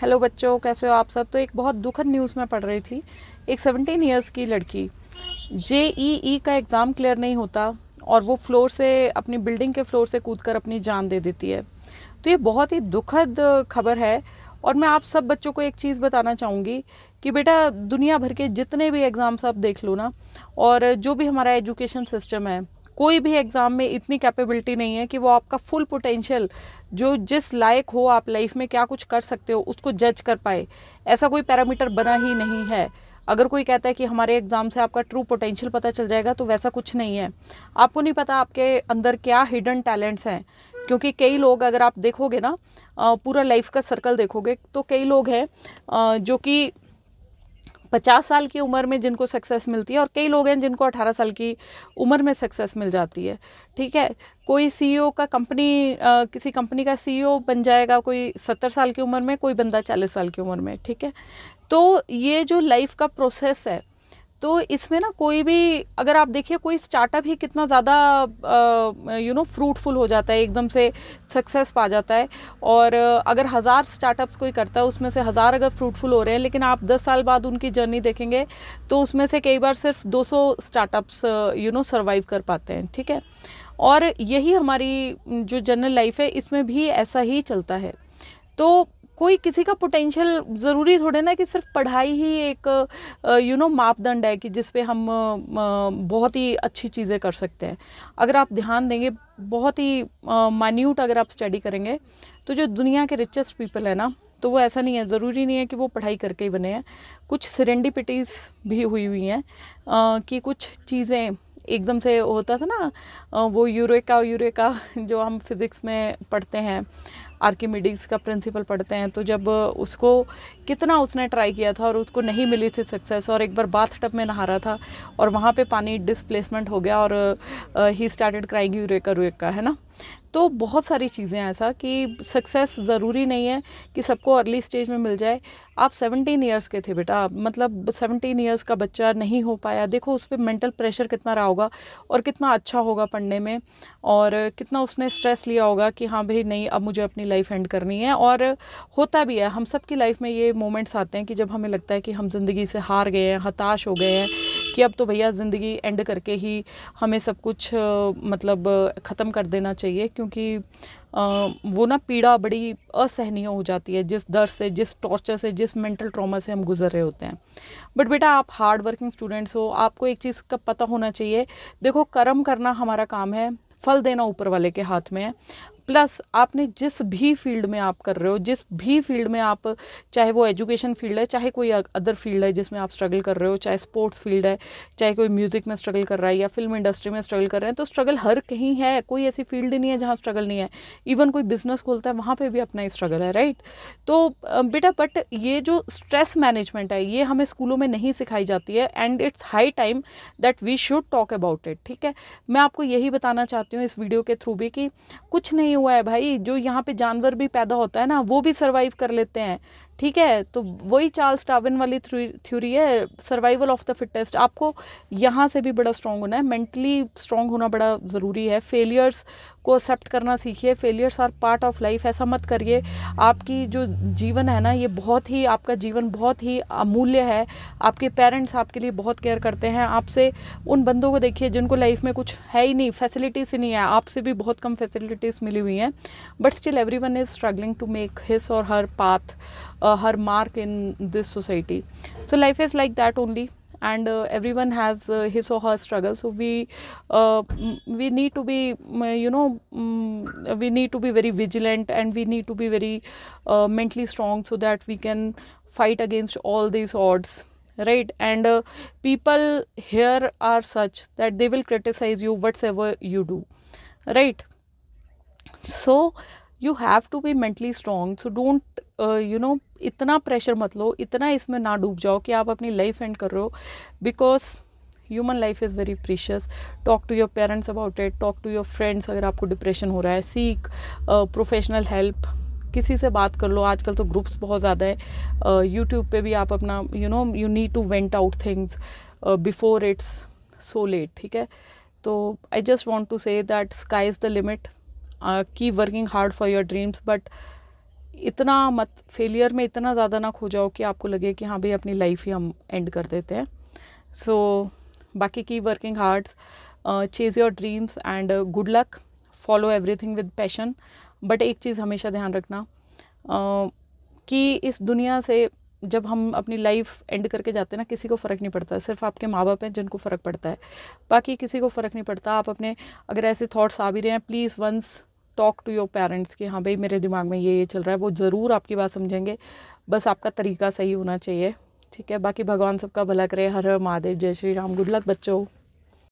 hello बच्चों कैसे हो आप सब तो एक बहुत दुखद न्यूज़ में पढ़ रही थी एक सेवनटीन ईयर्स की लड़की जे ई ई का एग्ज़ाम क्लियर नहीं होता और वो फ्लोर से अपनी बिल्डिंग के फ्लोर से कूद कर अपनी जान दे देती है तो ये बहुत ही दुखद खबर है और मैं आप सब बच्चों को एक चीज़ बताना चाहूँगी कि बेटा दुनिया भर के जितने भी एग्ज़ाम्स आप देख लो ना और जो भी हमारा एजुकेशन सिस्टम है कोई भी एग्ज़ाम में इतनी कैपेबिलिटी नहीं है कि वो आपका फुल पोटेंशियल जो जिस लायक हो आप लाइफ में क्या कुछ कर सकते हो उसको जज कर पाए ऐसा कोई पैरामीटर बना ही नहीं है अगर कोई कहता है कि हमारे एग्ज़ाम से आपका ट्रू पोटेंशियल पता चल जाएगा तो वैसा कुछ नहीं है आपको नहीं पता आपके अंदर क्या हिडन टैलेंट्स हैं क्योंकि कई लोग अगर आप देखोगे ना पूरा लाइफ का सर्कल देखोगे तो कई लोग हैं जो कि पचास साल की उम्र में जिनको सक्सेस मिलती है और कई लोग हैं जिनको अठारह साल की उम्र में सक्सेस मिल जाती है ठीक है कोई सीईओ e का कंपनी किसी कंपनी का सीईओ e बन जाएगा कोई सत्तर साल की उम्र में कोई बंदा चालीस साल की उम्र में ठीक है तो ये जो लाइफ का प्रोसेस है तो इसमें ना कोई भी अगर आप देखिए कोई स्टार्टअप ही कितना ज़्यादा यू नो फ्रूटफुल हो जाता है एकदम से सक्सेस पा जाता है और अगर हज़ार स्टार्टअप्स कोई करता है उसमें से हज़ार अगर फ्रूटफुल हो रहे हैं लेकिन आप दस साल बाद उनकी जर्नी देखेंगे तो उसमें से कई बार सिर्फ 200 स्टार्टअप्स यू नो सर्वाइव कर पाते हैं ठीक है और यही हमारी जो जनरल लाइफ है इसमें भी ऐसा ही चलता है तो कोई किसी का पोटेंशियल ज़रूरी थोड़े ना कि सिर्फ पढ़ाई ही एक यू नो मापदंड है कि जिस पे हम बहुत ही अच्छी चीज़ें कर सकते हैं अगर आप ध्यान देंगे बहुत ही मान्यूट अगर आप स्टडी करेंगे तो जो दुनिया के रिचेस्ट पीपल है ना तो वो ऐसा नहीं है ज़रूरी नहीं है कि वो पढ़ाई करके ही बने हैं कुछ सरेंडिपिटीज़ भी हुई हुई हैं कि कुछ चीज़ें एकदम से होता था ना वो यूरेका यूरेका जो हम फिज़िक्स में पढ़ते हैं आर्किमिडिक्स का प्रिंसिपल पढ़ते हैं तो जब उसको कितना उसने ट्राई किया था और उसको नहीं मिली थी सक्सेस और एक बार बाथ टब में नहा रहा था और वहाँ पे पानी डिसप्लेसमेंट हो गया और he started crying eureka eureka है ना तो बहुत सारी चीज़ें ऐसा कि सक्सेस ज़रूरी नहीं है कि सबको अर्ली स्टेज में मिल जाए आप 17 इयर्स के थे बेटा मतलब 17 इयर्स का बच्चा नहीं हो पाया देखो उस पर मेंटल प्रेशर कितना रहा होगा और कितना अच्छा होगा पढ़ने में और कितना उसने स्ट्रेस लिया होगा कि हाँ भाई नहीं अब मुझे अपनी लाइफ एंड करनी है और होता भी है हम सब की लाइफ में ये मोमेंट्स आते हैं कि जब हमें लगता है कि हम ज़िंदगी से हार गए हैं हताश हो गए हैं कि अब तो भैया ज़िंदगी एंड करके ही हमें सब कुछ मतलब ख़त्म कर देना चाहिए क्योंकि वो ना पीड़ा बड़ी असहनीय हो जाती है जिस दर्द से जिस टॉर्चर से जिस मेंटल ट्रॉमा से हम गुजर रहे होते हैं बट बेटा आप हार्ड वर्किंग स्टूडेंट्स हो आपको एक चीज़ का पता होना चाहिए देखो कर्म करना हमारा काम है फल देना ऊपर वाले के हाथ में है प्लस आपने जिस भी फील्ड में आप कर रहे हो जिस भी फील्ड में आप चाहे वो एजुकेशन फील्ड है चाहे कोई अदर फील्ड है जिसमें आप स्ट्रगल कर रहे हो चाहे स्पोर्ट्स फील्ड है चाहे कोई म्यूज़िक में स्ट्रगल कर रहा है या फिल्म इंडस्ट्री में स्ट्रगल कर रहे हैं तो स्ट्रगल हर कहीं है कोई ऐसी फील्ड नहीं है जहाँ स्ट्रगल नहीं है इवन कोई बिजनेस खोलता है वहाँ पर भी अपना ही स्ट्रगल है राइट तो बेटा बट ये जो स्ट्रेस मैनेजमेंट है ये हमें स्कूलों में नहीं सिखाई जाती है and it's high time that we should talk about it ठीक है मैं आपको यही बताना चाहती हूँ इस वीडियो के थ्रू भी कि कुछ नहीं हुआ है भाई जो यहाँ पे जानवर भी पैदा होता है ना वो भी सर्वाइव कर लेते हैं ठीक है तो वही चार्ल्स टाविन वाली थ्योरी है सर्वाइवल ऑफ द फिटेस्ट आपको यहाँ से भी बड़ा स्ट्रांग होना है मेंटली स्ट्रॉन्ग होना बड़ा ज़रूरी है फेलियर्स को एक्सेप्ट करना सीखिए failures are part of life ऐसा मत करिए आपकी जो जीवन है ना ये बहुत ही आपका जीवन बहुत ही अमूल्य है आपके पेरेंट्स आपके लिए बहुत केयर करते हैं आपसे उन बंदों को देखिए जिनको लाइफ में कुछ है ही नहीं फैसिलिटीज़ ही नहीं है आपसे भी बहुत कम फैसिलिटीज़ मिली हुई हैं but still everyone is struggling to make his or her path uh, her mark in this society so life is like that only and uh, everyone has uh, his or her struggle so we uh, we need to be you know we need to be very vigilant and we need to be very uh, mentally strong so that we can fight against all these odds right and uh, people here are such that they will criticize you whatever you do right so you have to be mentally strong so don't you know इतना pressure मत लो इतना इसमें ना डूब जाओ कि आप अपनी लाइफ एंड कर रहे हो because human life is very precious talk to your parents about it talk to your friends अगर आपको डिप्रेशन हो रहा है सीक प्रोफेशनल हेल्प किसी से बात कर लो आजकल तो ग्रुप्स बहुत ज़्यादा है यूट्यूब पे भी आप अपना you know you need to vent out things before it's so late ठीक है तो I just want to say that sky is the limit keep working hard for your dreams but इतना मत फेलियर में इतना ज़्यादा ना खो जाओ कि आपको लगे कि हाँ भाई अपनी लाइफ ही हम एंड कर देते हैं सो so, बाकी की working hards chase your dreams and good luck follow everything with passion but एक चीज़ हमेशा ध्यान रखना uh, कि इस दुनिया से जब हम अपनी लाइफ एंड करके जाते हैं ना किसी को फ़र्क नहीं पड़ता सिर्फ आपके माँ बाप हैं जिनको फ़र्क पड़ता है बाकी किसी को फ़र्क नहीं पड़ता आप अपने अगर ऐसे थॉट्स आ भी रहे हैं please once talk to your parents कि हाँ भाई मेरे दिमाग में ये ये चल रहा है वो ज़रूर आपकी बात समझेंगे बस आपका तरीका सही होना चाहिए ठीक है बाकी भगवान सबका भला करे हर हर महादेव जय श्री राम गुड लक बच्चों